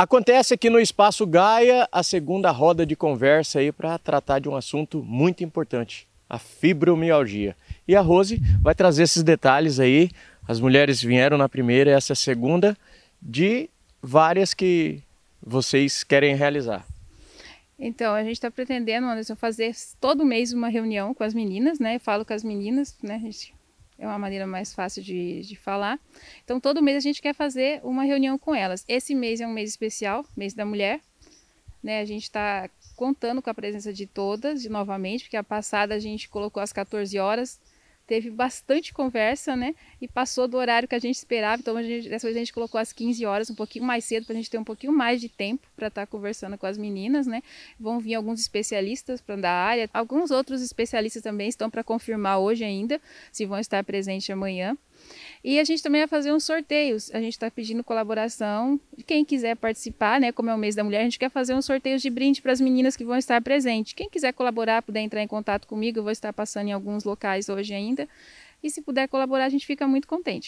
Acontece aqui no Espaço Gaia a segunda roda de conversa aí para tratar de um assunto muito importante, a fibromialgia. E a Rose vai trazer esses detalhes aí. As mulheres vieram na primeira, essa é a segunda, de várias que vocês querem realizar. Então, a gente está pretendendo, Anderson, fazer todo mês uma reunião com as meninas, né? Eu falo com as meninas, né? A gente é uma maneira mais fácil de, de falar. Então, todo mês a gente quer fazer uma reunião com elas. Esse mês é um mês especial, mês da mulher. Né? A gente está contando com a presença de todas, de novamente, porque a passada a gente colocou às 14 horas teve bastante conversa, né? E passou do horário que a gente esperava, então a gente, dessa vez a gente colocou às 15 horas, um pouquinho mais cedo, para a gente ter um pouquinho mais de tempo para estar tá conversando com as meninas, né? Vão vir alguns especialistas andar a área, alguns outros especialistas também estão para confirmar hoje ainda, se vão estar presentes amanhã. E a gente também vai fazer uns sorteios. A gente está pedindo colaboração. Quem quiser participar, né? Como é o mês da mulher, a gente quer fazer uns sorteios de brinde para as meninas que vão estar presentes. Quem quiser colaborar, puder entrar em contato comigo, eu vou estar passando em alguns locais hoje ainda. E se puder colaborar, a gente fica muito contente.